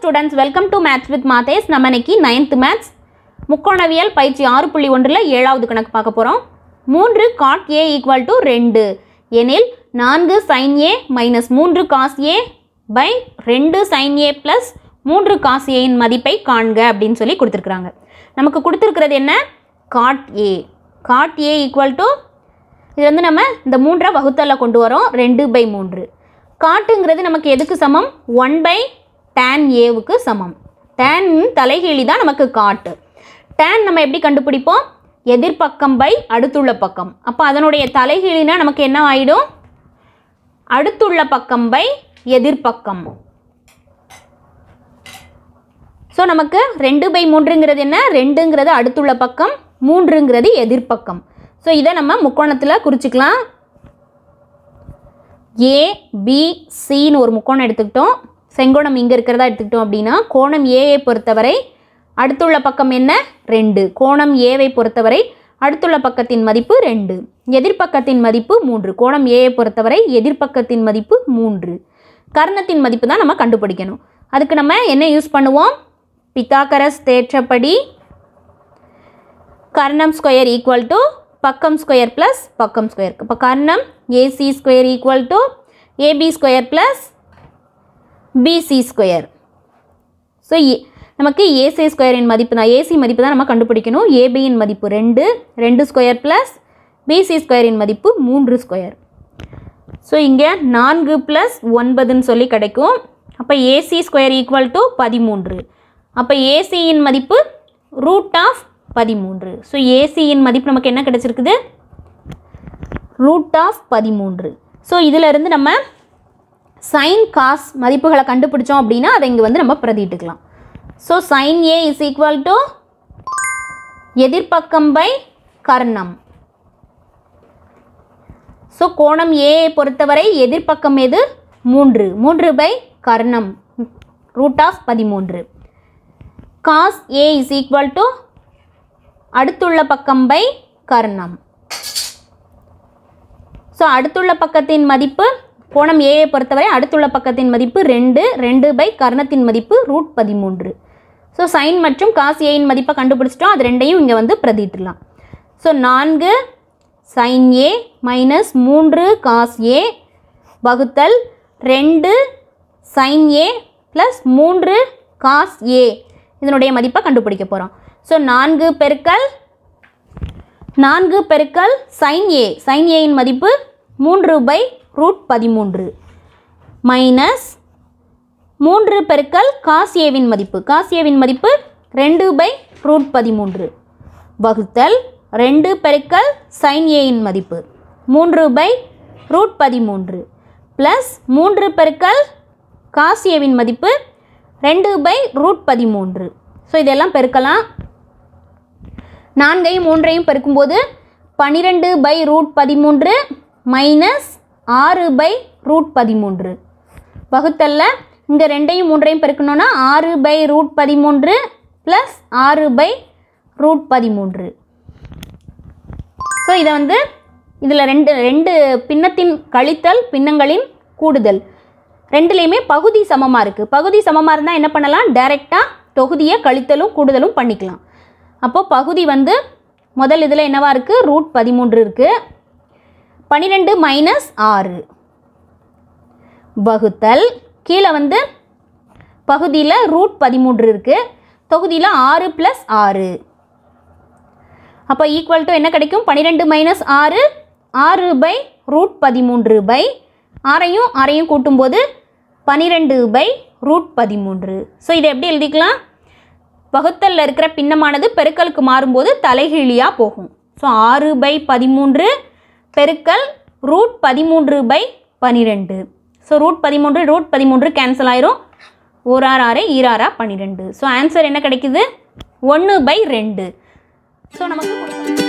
students welcome to maths with Mathes நம்ம இன்னைக்கு ninth maths முக்கோணவியல் பயிற்சி ஆறு புள்ளி ஒன்றில் ஏழாவது கணக்கு பார்க்க போகிறோம் மூன்று காட் ஏ ஈக்குவல் டு ரெண்டு எனில் நான்கு சைன் ஏ மைனஸ் மூன்று காஸ் ஏ பை ரெண்டு சைன் ஏ ப்ளஸ் மூன்று காஸ் ஏயின் மதிப்பை காண்க அப்படின்னு சொல்லி கொடுத்துருக்குறாங்க நமக்கு கொடுத்துருக்கிறது என்ன cot A cot A equal to இது வந்து நம்ம இந்த மூன்றை வகுத்தலில் கொண்டு வரோம் ரெண்டு பை மூன்று காட்டுங்கிறது நமக்கு எதுக்கு சமம் ஒன் பை டேன் ஏவுக்கு சமம் டேன் தலைகீழி தான் நமக்கு காட்டு டேன் நம்ம எப்படி கண்டுபிடிப்போம் எதிர்பக்கம் பை அடுத்துள்ள பக்கம் அப்போ அதனுடைய தலைகீழினா நமக்கு என்ன ஆகிடும் அடுத்துள்ள பக்கம் பை எதிர்பக்கம் ஸோ நமக்கு ரெண்டு பை மூன்றுங்கிறது என்ன ரெண்டுங்கிறது அடுத்துள்ள பக்கம் மூன்றுங்கிறது எதிர்பக்கம் ஸோ இதை நம்ம முக்கோணத்தில் குறிச்சிக்கலாம் ஏபிசின்னு ஒரு முக்கோணம் எடுத்துக்கிட்டோம் செங்கோணம் இங்கே இருக்கிறதா எடுத்துக்கிட்டோம் அப்படின்னா கோணம் ஏயை பொறுத்தவரை அடுத்துள்ள பக்கம் என்ன ரெண்டு கோணம் ஏவை பொறுத்தவரை அடுத்துள்ள பக்கத்தின் மதிப்பு ரெண்டு எதிர்ப்பக்கத்தின் மதிப்பு மூன்று கோணம் ஏயை பொறுத்தவரை எதிர்ப்பக்கத்தின் மதிப்பு மூன்று கர்ணத்தின் மதிப்பு தான் நம்ம கண்டுபிடிக்கணும் அதுக்கு நம்ம என்ன யூஸ் பண்ணுவோம் பித்தாகரஸ் தேற்றப்படி கர்ணம் ஸ்கொயர் ஈக்குவல் டு பக்கம் ஸ்கொயர் ப்ளஸ் பக்கம் ஸ்கொயர் இப்போ கர்ணம் AC square equal to AB square plus BC square so நமக்கு ஏசி ஸ்கொயரின் மதிப்பு தான் ஏசி மதிப்பு தான் நம்ம கண்டுபிடிக்கணும் ஏபியின் மதிப்பு ரெண்டு ரெண்டு ஸ்கொயர் ப்ளஸ் பிசி ஸ்கொயரின் மதிப்பு மூன்று ஸ்கொயர் ஸோ இங்கே நான்கு ப்ளஸ் ஒன்பதுன்னு சொல்லி கிடைக்கும் அப்போ ஏசி ஸ்கொயர் ஈக்குவல் டு பதிமூன்று அப்போ ஏசியின் மதிப்பு ரூட் ஆஃப் பதிமூன்று ஸோ ஏசியின் மதிப்பு நமக்கு என்ன கிடச்சிருக்குது ரூட் ஆஃப் பதிமூன்று ஸோ இதிலிருந்து நம்ம சைன் காஸ் மதிப்புகளை கண்டுபிடிச்சோம் அப்படின்னா அதை இங்கே வந்து நம்ம பிரதிட்டுக்கலாம் so sine A is equal to எதிர்பக்கம் பை கர்ணம் ஸோ கோணம் ஏ பொறுத்தவரை எதிர்ப்பக்கம் எது மூன்று மூன்று பை கர்ணம் ரூட் ஆஃப் பதிமூன்று cos A is equal to அடுத்துள்ள பக்கம் பை கர்ணம் ஸோ அடுத்துள்ள பக்கத்தின் மதிப்பு கோணம் ஏயை பொறுத்தவரை அடுத்துள்ள பக்கத்தின் மதிப்பு ரெண்டு ரெண்டு பை கர்ணத்தின் மதிப்பு ரூட் பதிமூன்று ஸோ சைன் மற்றும் காஸ் ஏயின் மதிப்பை கண்டுபிடிச்சிட்டோம் அது ரெண்டையும் இங்கே வந்து பிரதிட்டுலாம் ஸோ நான்கு சைன் ஏ மைனஸ் மூன்று காஸ் ஏ வகுத்தல் ரெண்டு சைன் ஏ ப்ளஸ் மூன்று காஸ் ஏ இதனுடைய மதிப்பை கண்டுபிடிக்க போகிறோம் ஸோ நான்கு பெருக்கல் நான்கு பெருக்கல் சைன் ஏ சைன் ஏயின் மதிப்பு மூன்று பை ரூட் பதிமூன்று மைனஸ் மூன்று பெருக்கல் காசியவின் மதிப்பு காசியவின் மதிப்பு ரெண்டு பை ரூட் பதிமூன்று வகுத்தல் ரெண்டு பெருக்கல் சைன் ஏயின் மதிப்பு மூன்று பை ரூட் பதிமூன்று ப்ளஸ் மூன்று பெருக்கல் காசியவின் மதிப்பு ரெண்டு பை ரூட் பதிமூன்று ஸோ இதெல்லாம் பெருக்கலாம் நான்கையும் மூன்றையும் பெருக்கும்போது பன்னிரெண்டு பை ரூட் பதிமூன்று மைனஸ் ஆறு பை ரூட் பதிமூன்று வகுத்தல்ல இங்கே ரெண்டையும் மூன்றையும் பெருக்கணும்னா ஆறு பை ரூட் பதிமூன்று ப்ளஸ் ஆறு பை ரூட் பதிமூன்று ஸோ இதை வந்து இதில் ரெண்டு ரெண்டு பின்னத்தின் கழித்தல் பின்னங்களின் கூடுதல் ரெண்டுலேயுமே பகுதி சமமாக இருக்குது பகுதி சமமாக இருந்தால் என்ன பண்ணலாம் டைரெக்டாக தொகுதியை கழித்தலும் கூடுதலும் பண்ணிக்கலாம் அப்போது பகுதி வந்து முதல் இதில் என்னவாக இருக்குது ரூட் பதிமூன்று இருக்குது பன்னிரெண்டு மைனஸ் ஆறு வகுத்தல் கீழே வந்து பகுதியில் ரூட் பதிமூன்று இருக்குது தொகுதியில் ஆறு ப்ளஸ் ஆறு அப்போ ஈக்குவல் டு என்ன கிடைக்கும் பன்னிரெண்டு மைனஸ் ஆறு ஆறு பை ரூட் பதிமூன்று பை ஆறையும் ஆறையும் கூட்டும்போது பனிரெண்டு பை ரூட் பதிமூன்று ஸோ இதை எப்படி எழுதிக்கலாம் வகுத்தலில் இருக்கிற பின்னமானது பெருக்கலுக்கு மாறும்போது தலைகீழியாக போகும் ஸோ ஆறு பை பதிமூன்று பெருக்கல் ரூட் பதிமூன்று பை பன்னிரெண்டு ஸோ ரூட் பதிமூன்று ரூட் பதிமூன்று கேன்சல் ஆயிரும் ஒரு ஆறு ஆறு ஈராறா பன்னிரெண்டு ஸோ ஆன்சர் என்ன கிடைக்குது ஒன்று பை ரெண்டு ஸோ நமக்கு